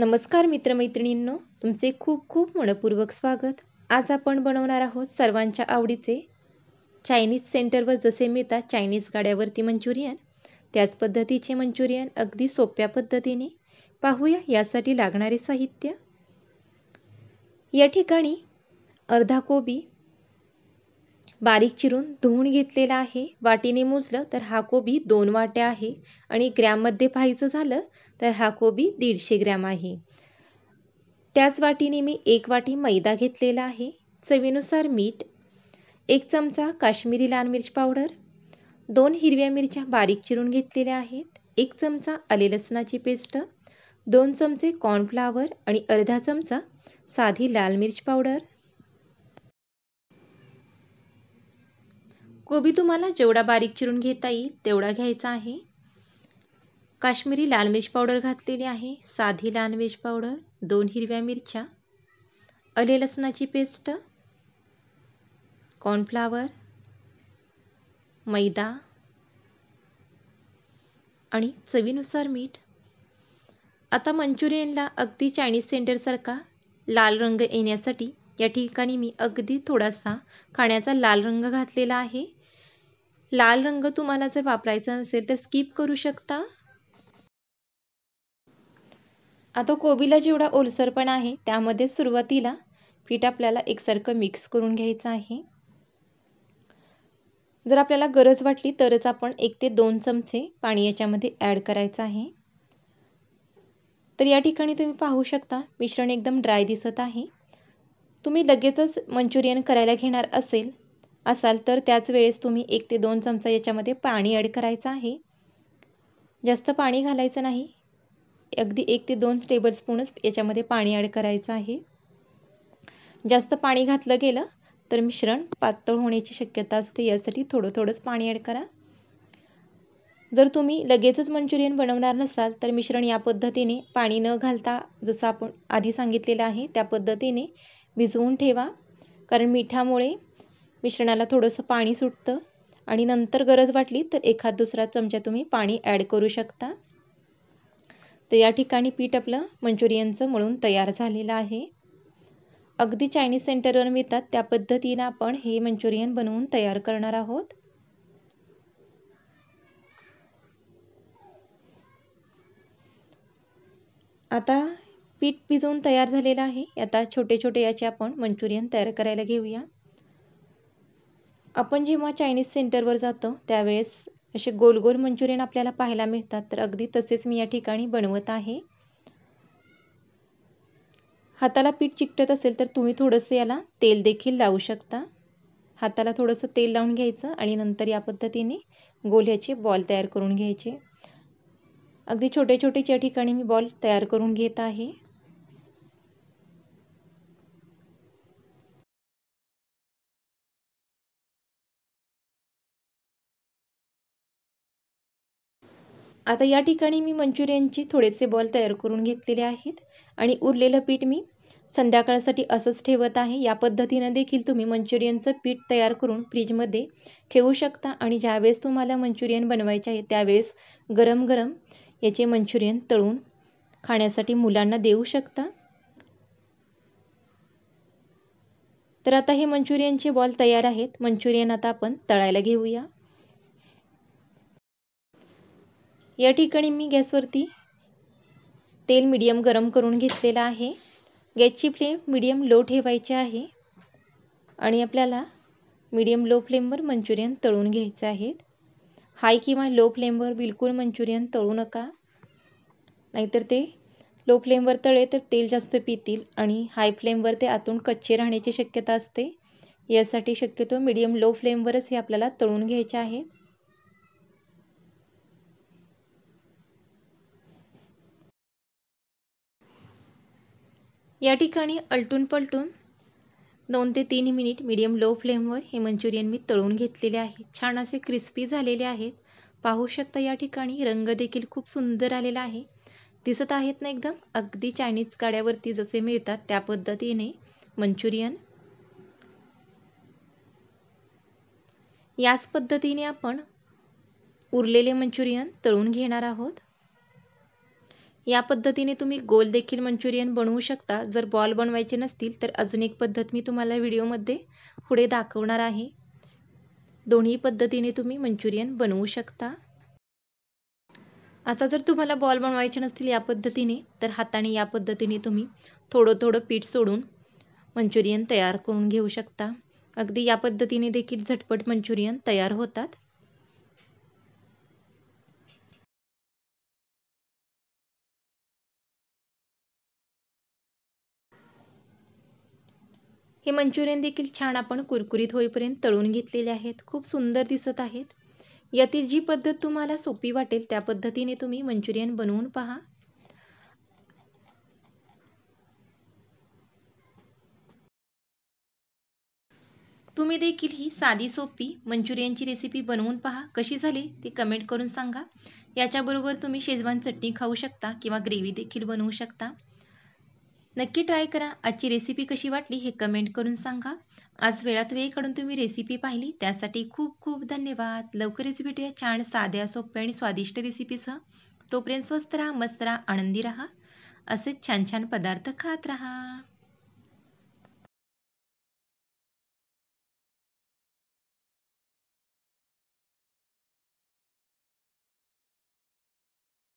नमस्कार मित्रमैत्रिणींनो तुमचे खूप खूप मनपूर्वक स्वागत आज आपण बनवणार आहोत सर्वांच्या आवडीचे चायनीज सेंटरवर जसे मिळतात चायनीज गाड्यावरती मंचुरियन त्याच पद्धतीचे मंचुरियन अगदी सोप्या पद्धतीने पाहूया यासाठी लागणारे साहित्य या ठिकाणी अर्धा कोबी बारीक चिरून धुवून घेतलेला आहे वाटीने मोजलं तर हा कोबी दोन वाट्या आहे आणि ग्रॅममध्ये पाहायचं झालं तर हा कोबी दीडशे ग्रॅम आहे त्याच वाटीने मी एक वाटी मैदा घेतलेला आहे चवीनुसार मीठ एक चमचा काश्मीरी लाल मिरची पावडर दोन हिरव्या मिरच्या बारीक चिरून घेतलेल्या आहेत एक चमचा आले लसणाची पेस्ट दोन चमचे कॉर्नफ्लावर आणि अर्धा चमचा साधी लाल मिरची पावडर कोबी तुम्हाला जेवढा बारीक चिरून घेता येईल तेवढा घ्यायचा आहे काश्मीरी लाल मिर्च पावडर घातलेली आहे साधी लाल मिर्च पावडर दोन हिरव्या मिरच्या अले लसणाची पेस्ट कॉर्नफ्लावर मैदा आणि चवीनुसार मीठ आता मंचुरियनला अगदी चायनीज सेंटरसारखा लाल रंग येण्यासाठी या ठिकाणी मी अगदी थोडासा खाण्याचा लाल रंग घातलेला आहे लाल रंग तुम्हाला जर वापरायचा नसेल तर स्किप करू शकता आता कोबीला जेवढा पण आहे त्यामध्ये सुरुवातीला पीठ आपल्याला एकसारखं मिक्स करून घ्यायचं आहे जर आपल्याला गरज वाटली तरच आपण एक ते दोन चमचे पाणी याच्यामध्ये ॲड करायचं आहे तर या ठिकाणी तुम्ही पाहू शकता मिश्रण एकदम ड्राय दिसत आहे तुम्ही लगेचच मंचुरियन करायला घेणार असेल असाल तर त्याच वेळेस तुम्ही एक ते दोन चमचा याच्यामध्ये पाणी ॲड करायचं आहे जास्त पाणी घालायचं नाही अगदी एक ते दोन टेबल स्पूनच याच्यामध्ये पाणी ॲड करायचं आहे जास्त पाणी घातलं गेलं तर मिश्रण पातळ होण्याची शक्यता असते यासाठी थोडं थोडंच पाणी ॲड करा जर तुम्ही लगेचच मंचुरियन बनवणार नसाल तर मिश्रण या पद्धतीने पाणी न घालता जसं आपण आधी सांगितलेलं आहे त्या पद्धतीने भिजवून ठेवा कारण मिठामुळे मिश्रणाला थोडंसं पाणी सुटतं आणि नंतर गरज वाटली तर एखाद दुसरा चमचा तुम्ही पाणी ॲड करू शकता तर या ठिकाणी पीठ आपलं मंचुरियनचं मळून तयार झालेलं आहे अगदी चायनीज सेंटरवर मिळतात त्या पद्धतीनं आपण हे मंचुरियन बनवून तयार करणार आहोत आता पीठ भिजवून तयार झालेलं आहे आता छोटे छोटे याचे आपण मंचुरियन तयार करायला घेऊया आपण जेव्हा चायनीज सेंटरवर जातो त्यावेळेस असे गोल गोल मंचुरियन आपल्याला पाहायला मिळतात तर अगदी तसेच मी या ठिकाणी बनवत आहे हाताला पीठ चिकटत असेल तर तुम्ही थोडंसं याला तेल देखील लावू शकता हाताला थोडंसं तेल लावून घ्यायचं आणि नंतर या पद्धतीने गोल्याचे बॉल तयार करून घ्यायचे अगदी छोटे छोटेच या ठिकाणी मी बॉल तयार करून घेत आहे आता या ठिकाणी मी मंचुरियनचे थोडेसे बॉल तयार करून घेतलेले आहेत आणि उरलेलं पीठ मी संध्याकाळसाठी असंच ठेवत आहे या पद्धतीनं देखील तुम्ही मंचुरियनचं पीठ तयार करून फ्रीजमध्ये ठेवू शकता आणि ज्यावेळेस तुम्हाला मंचुरियन बनवायचे आहे त्यावेळेस गरम गरम याचे मंचुरियन तळून खाण्यासाठी मुलांना देऊ शकता तर आता हे मंचुरियनचे बॉल तयार आहेत मंचुरियन आता आपण तळायला घेऊया या ठिकाणी मी गॅसवरती तेल मीडियम गरम करून घेतलेलं आहे गॅसची फ्लेम मीडियम लो ठेवायची आहे आणि आपल्याला मीडियम लो फ्लेमवर मंचुरियन तळून घ्यायचं आहे हाय किंवा लो फ्लेमवर बिलकुल मंचुरियन तळू नका नाहीतर ते लो फ्लेमवर तळे तर तेल जास्त पितील आणि हाय फ्लेमवर ते आतून कच्चे राहण्याची शक्यता असते यासाठी शक्यतो मीडियम लो फ्लेमवरच हे आपल्याला तळून घ्यायचे आहेत या ठिकाणी अलटून पलटून दोन ते तीन मिनिट मीडियम लो फ्लेमवर हे मंचुरियन मी तळून घेतलेले आहे छान असे क्रिस्पी झालेले आहेत पाहू शकता या ठिकाणी रंग देखील खूप सुंदर आलेला आहे दिसत आहेत ना एकदम अगदी चायनीज काड्यावरती जसे मिळतात त्या पद्धतीने मंचुरियन याच पद्धतीने आपण उरलेले मंचुरियन तळून घेणार आहोत या पद्धतीने तुम्ही गोल देखील मंचुरियन बनवू शकता जर बॉल बनवायचे नसतील तर अजून एक पद्धत मी तुम्हाला व्हिडिओमध्ये पुढे दाखवणार आहे दोन्ही पद्धतीने तुम्ही मंचुरियन बनवू शकता आता जर तुम्हाला बॉल बनवायचे नसतील या पद्धतीने तर हाताने या पद्धतीने तुम्ही थोडं थोडं पीठ सोडून मंचुरियन तयार करून घेऊ शकता अगदी या पद्धतीने देखील झटपट मंचुरियन तयार होतात हे मंचुरियन देखील छान आपण कुरकुरीत होईपर्यंत तळून घेतलेले आहेत खूप सुंदर दिसत आहेत यातील जी पद्धत तुम्हाला सोपी वाटेल त्या पद्धतीने तुम्ही मंचुरियन बनवून पहा तुम्ही देखील ही साधी सोपी मंचुरियनची रेसिपी बनवून पहा कशी झाली ती कमेंट करून सांगा याच्याबरोबर तुम्ही शेजवान चटणी खाऊ शकता किंवा ग्रेव्ही देखील बनवू शकता नक्की ट्राय करा आजची रेसिपी कशी वाटली हे कमेंट करून सांगा आज वेळात वेळ तुम्ही रेसिपी पाहिली त्यासाठी खूप खूप धन्यवाद लवकरच भेटूया छान साध्या सोप्या आणि स्वादिष्ट रेसिपीसह तोपर्यंत स्वस्त राहा मस्त राहा आनंदी राहा असेच छान छान पदार्थ खात राहा